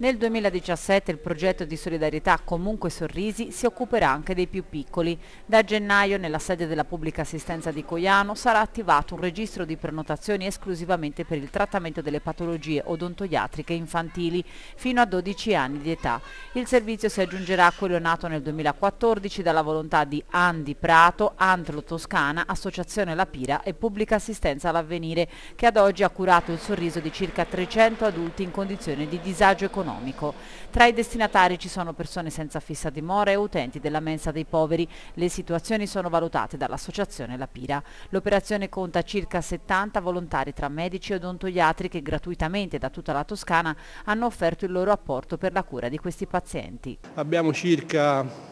Nel 2017 il progetto di solidarietà Comunque Sorrisi si occuperà anche dei più piccoli. Da gennaio nella sede della pubblica assistenza di Coiano sarà attivato un registro di prenotazioni esclusivamente per il trattamento delle patologie odontoiatriche infantili fino a 12 anni di età. Il servizio si aggiungerà a quello nato nel 2014 dalla volontà di Andi Prato, Antlo Toscana, Associazione La Pira e Pubblica Assistenza all'Avvenire, che ad oggi ha curato il sorriso di circa 300 adulti in condizioni di disagio economico economico. Tra i destinatari ci sono persone senza fissa dimora e utenti della mensa dei poveri. Le situazioni sono valutate dall'associazione La Pira. L'operazione conta circa 70 volontari tra medici e odontoiatri che gratuitamente da tutta la Toscana hanno offerto il loro apporto per la cura di questi pazienti. Abbiamo circa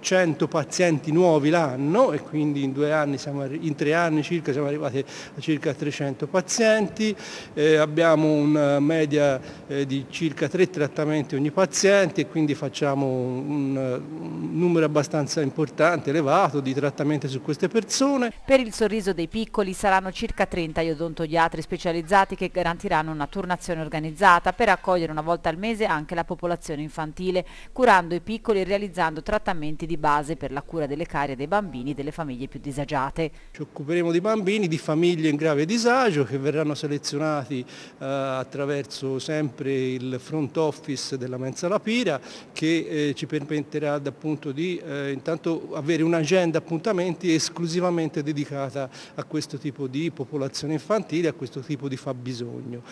100 eh, pazienti nuovi l'anno e quindi in, anni siamo, in, tre anni circa siamo arrivati a circa 300 pazienti, eh, abbiamo una media eh, di circa tre trattamenti ogni paziente e quindi facciamo un, numero abbastanza importante, elevato di trattamenti su queste persone. Per il sorriso dei piccoli saranno circa 30 gli odontoiatri specializzati che garantiranno una turnazione organizzata per accogliere una volta al mese anche la popolazione infantile, curando i piccoli e realizzando trattamenti di base per la cura delle carie dei bambini e delle famiglie più disagiate. Ci occuperemo di bambini, di famiglie in grave disagio che verranno selezionati eh, attraverso sempre sempre il front office della Mensa La Pira che eh, ci permetterà appunto, di eh, avere un'agenda appuntamenti esclusivamente dedicata a questo tipo di popolazione infantile, a questo tipo di fabbisogno.